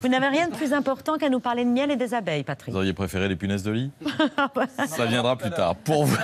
Vous n'avez rien de plus important qu'à nous parler de miel et des abeilles, Patrick. Vous auriez préféré les punaises de lit Ça viendra plus tard. Pour vous,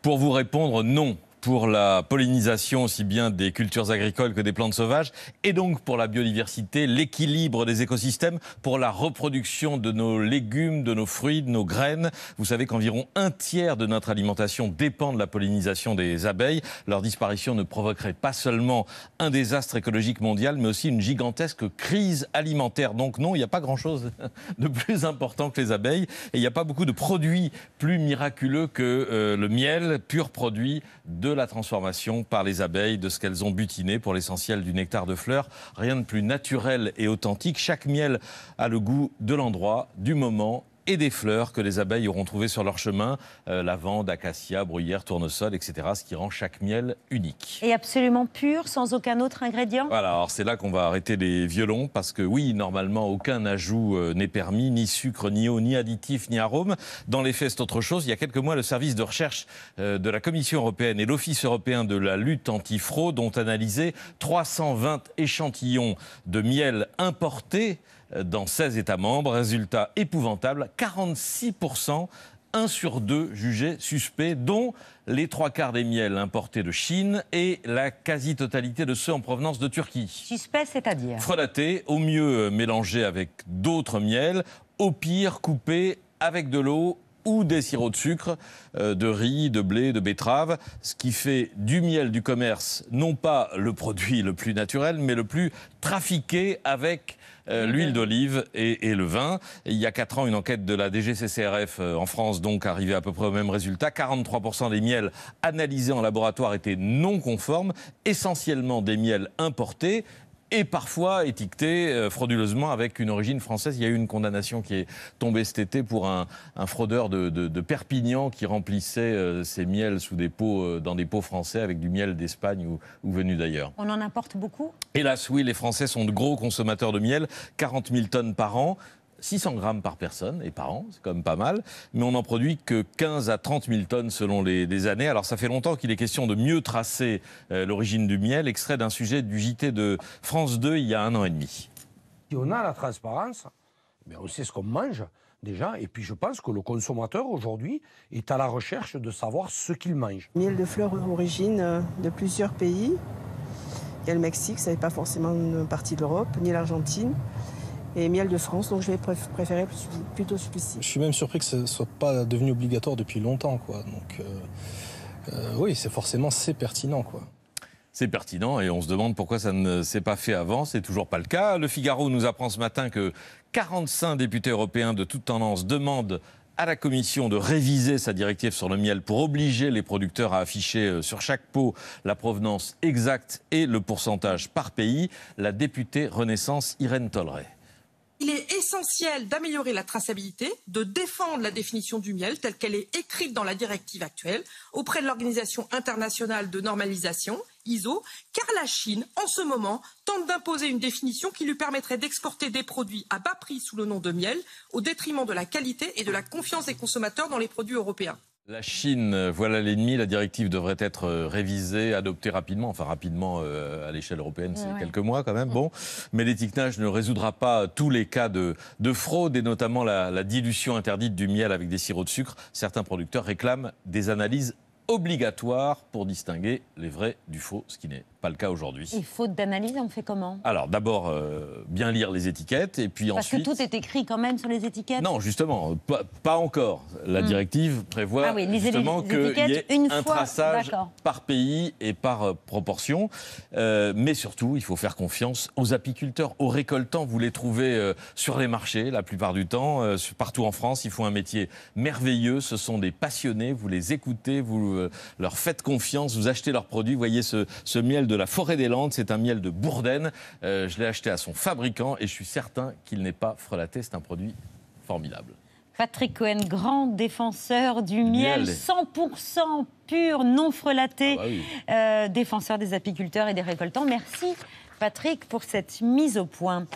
pour vous répondre, non pour la pollinisation aussi bien des cultures agricoles que des plantes sauvages, et donc pour la biodiversité, l'équilibre des écosystèmes, pour la reproduction de nos légumes, de nos fruits, de nos graines. Vous savez qu'environ un tiers de notre alimentation dépend de la pollinisation des abeilles. Leur disparition ne provoquerait pas seulement un désastre écologique mondial, mais aussi une gigantesque crise alimentaire. Donc non, il n'y a pas grand-chose de plus important que les abeilles, et il n'y a pas beaucoup de produits plus miraculeux que euh, le miel, pur produit de de la transformation par les abeilles de ce qu'elles ont butiné pour l'essentiel du nectar de fleurs. Rien de plus naturel et authentique. Chaque miel a le goût de l'endroit, du moment et des fleurs que les abeilles auront trouvées sur leur chemin, euh, lavande, acacia, bruyère, tournesol, etc., ce qui rend chaque miel unique. Et absolument pur, sans aucun autre ingrédient Voilà, alors c'est là qu'on va arrêter les violons, parce que oui, normalement, aucun ajout euh, n'est permis, ni sucre, ni eau, ni additif, ni arôme. Dans les faits, c'est autre chose. Il y a quelques mois, le service de recherche euh, de la Commission européenne et l'Office européen de la lutte anti-fraude ont analysé 320 échantillons de miel importé, dans 16 États membres. Résultat épouvantable, 46%, 1 sur 2 jugés suspects, dont les trois quarts des miels importés de Chine et la quasi-totalité de ceux en provenance de Turquie. Suspect, c'est-à-dire Frelatés, au mieux mélangés avec d'autres miels, au pire coupés avec de l'eau ou des sirops de sucre, euh, de riz, de blé, de betterave, ce qui fait du miel du commerce non pas le produit le plus naturel, mais le plus trafiqué avec euh, l'huile d'olive et, le vin. il y a 4 ans, une enquête de la DGCCRF euh, en France, donc, arrivait à peu près au même résultat. 43% des miels analysés en laboratoire étaient non conformes, essentiellement des miels importés et parfois étiqueté euh, frauduleusement avec une origine française. Il y a eu une condamnation qui est tombée cet été pour un, fraudeur de, Perpignan qui remplissait euh, ses miels sous des pots, euh, dans des pots français avec du miel d'Espagne ou, ou venu d'ailleurs. On en importe beaucoup Hélas, oui, les Français sont de gros consommateurs de miel, 40 000 tonnes par an. 600 grammes par personne et par an, c'est quand même pas mal, mais on n'en produit que 15 à 30 000 tonnes selon les, années. Alors ça fait longtemps qu'il est question de mieux tracer euh, l'origine du miel, extrait d'un sujet du JT de France 2 il y a un an et demi. Si on a la transparence, mais ben, on sait ce qu'on mange déjà, et puis je pense que le consommateur aujourd'hui est à la recherche de savoir ce qu'il mange. Miel de fleurs origine euh, de plusieurs pays. Il y a le Mexique, ça n'est pas forcément une partie de l'Europe, ni l'Argentine et miel de France, donc je vais préférer plutôt celui-ci. Je suis même surpris que ce ne soit pas devenu obligatoire depuis longtemps. Quoi. Donc, euh, euh, oui, c'est forcément c'est pertinent. Quoi. C'est pertinent et on se demande pourquoi ça ne s'est pas fait avant. C'est toujours pas le cas. Le Figaro nous apprend ce matin que 45 députés européens de toute tendance demandent à la Commission de réviser sa directive sur le miel pour obliger les producteurs à afficher euh, sur chaque pot la provenance exacte et le pourcentage par pays, la députée Renaissance Irène Tolleray. Il est essentiel d'améliorer la traçabilité, de défendre la définition du miel telle qu'elle est écrite dans la directive actuelle auprès de l'Organisation internationale de normalisation, ISO, car la Chine, en ce moment, tente d'imposer une définition qui lui permettrait d'exporter des produits à bas prix sous le nom de miel, au détriment de la qualité et de la confiance des consommateurs dans les produits européens. La Chine, euh, voilà l'ennemi. La directive devrait être euh, révisée, adoptée rapidement. Enfin, rapidement euh, à l'échelle européenne, c'est quelques mois quand même. Bon, mais l'étiquetage ne résoudra pas tous les cas de, fraude et notamment la, dilution interdite du miel avec des sirops de sucre. Certains producteurs réclament des analyses obligatoires pour distinguer les vrais du faux, ce qui n'est pas le cas aujourd'hui. Et faute d'analyse, on fait comment Alors d'abord, euh, bien lire les étiquettes et puis ensuite... Parce que tout est écrit quand même sur les étiquettes Non, justement, pas, encore. La hmm. directive prévoit ah justement qu'il y ait un traçage par pays et par euh, proportion. Euh, mais surtout, il faut faire confiance aux apiculteurs, aux récoltants. Vous les trouvez sur les marchés la plupart du temps, partout en France. Ils font un métier merveilleux. Ce sont des passionnés. Vous les écoutez, vous leur faites confiance, vous achetez leurs produits. Vous voyez ce, ce miel de la forêt des Landes. C'est un miel de Bourdaine. Euh, je l'ai acheté à son fabricant et je suis certain qu'il n'est pas frelaté. C'est un produit formidable. Patrick Cohen, grand défenseur du miel, 100% pur, non frelaté, ah bah euh, défenseur des apiculteurs et des récoltants. Merci Patrick pour cette mise au point.